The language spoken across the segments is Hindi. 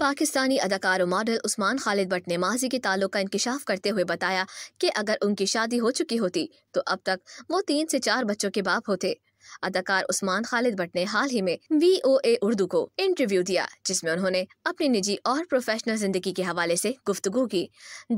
पाकिस्तानी अदाकार और मॉडल उस्मान खालिद भट्ट ने माजी के ताल्लुक का इंकशाफ करते हुए बताया कि अगर उनकी शादी हो चुकी होती तो अब तक वो तीन से चार बच्चों के बाप होते अदाकार उस्मान खालिद भट्ट ने हाल ही में वी ओ ए उर्दू को इंटरव्यू दिया जिसमें उन्होंने अपनी निजी और प्रोफेशनल जिंदगी के हवाले से गुफ्तगु की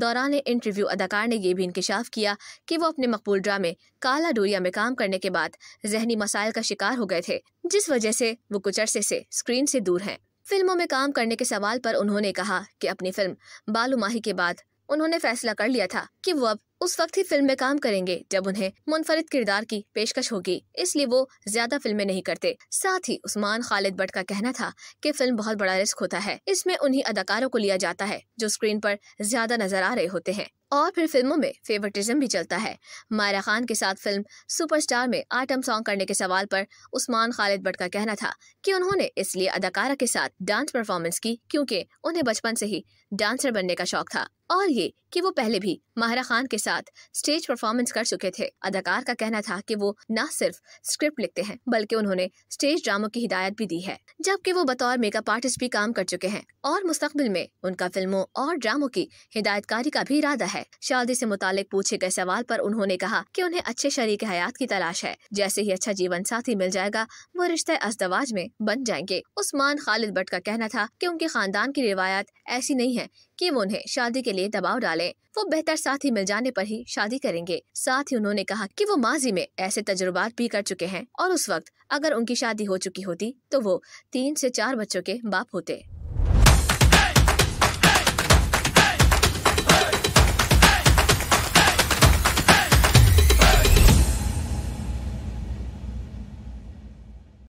दौरान इंटरव्यू अदाकार ने यह भी इंकशाफ किया कि वो अपने मकबूल ड्रामे काला डोरिया में काम करने के बाद जहनी मसाइल का शिकार हो गए थे जिस वजह से वो कुछ अरसे ऐसी स्क्रीन से दूर हैं फिल्मों में काम करने के सवाल पर उन्होंने कहा कि अपनी फिल्म बालू माही के बाद उन्होंने फैसला कर लिया था कि वो अब उस वक्त ही फिल्म में काम करेंगे जब उन्हें मुनफरद किरदार की पेशकश होगी इसलिए वो ज्यादा फिल्में नहीं करते साथ ही उस्मान खालिद भट्ट का कहना था कि फिल्म बहुत बड़ा रिस्क होता है इसमें उन्हीं अदाकारों को लिया जाता है जो स्क्रीन पर ज्यादा नजर आ रहे होते हैं और फिर फिल्मों में फेवरेटिज्म भी चलता है मायरा खान के साथ फिल्म सुपरस्टार में आइटम सॉन्ग करने के सवाल पर उस्मान खालिद भट्ट का कहना था कि उन्होंने इसलिए अदाकारा के साथ डांस परफॉर्मेंस की क्योंकि उन्हें बचपन से ही डांसर बनने का शौक था और ये कि वो पहले भी माहरा खान के साथ स्टेज परफॉर्मेंस कर चुके थे अदाकार का कहना था कि वो न सिर्फ स्क्रिप्ट लिखते हैं बल्कि उन्होंने स्टेज ड्रामों की हिदायत भी दी है जबकि वो बतौर मेकअप आर्टिस्ट भी काम कर चुके हैं और मुस्तबिल में उनका फिल्मों और ड्रामों की हिदायतकारी का भी इरादा है शादी ऐसी मुतालिक पूछे गए सवाल आरोप उन्होंने कहा की उन्हें अच्छे शरीक हयात की तलाश है जैसे ही अच्छा जीवन साथी मिल जाएगा वो रिश्ते अजदवाज में बन जाएंगे उस्मान खालिद भट्ट का कहना था की उनके खानदान की रिवायत ऐसी नहीं है कि वो उन्हें शादी के लिए दबाव डाले वो बेहतर साथी मिल जाने पर ही शादी करेंगे साथ ही उन्होंने कहा कि वो माजी में ऐसे तजुर्बात भी कर चुके हैं और उस वक्त अगर उनकी शादी हो चुकी होती तो वो तीन से चार बच्चों के बाप होते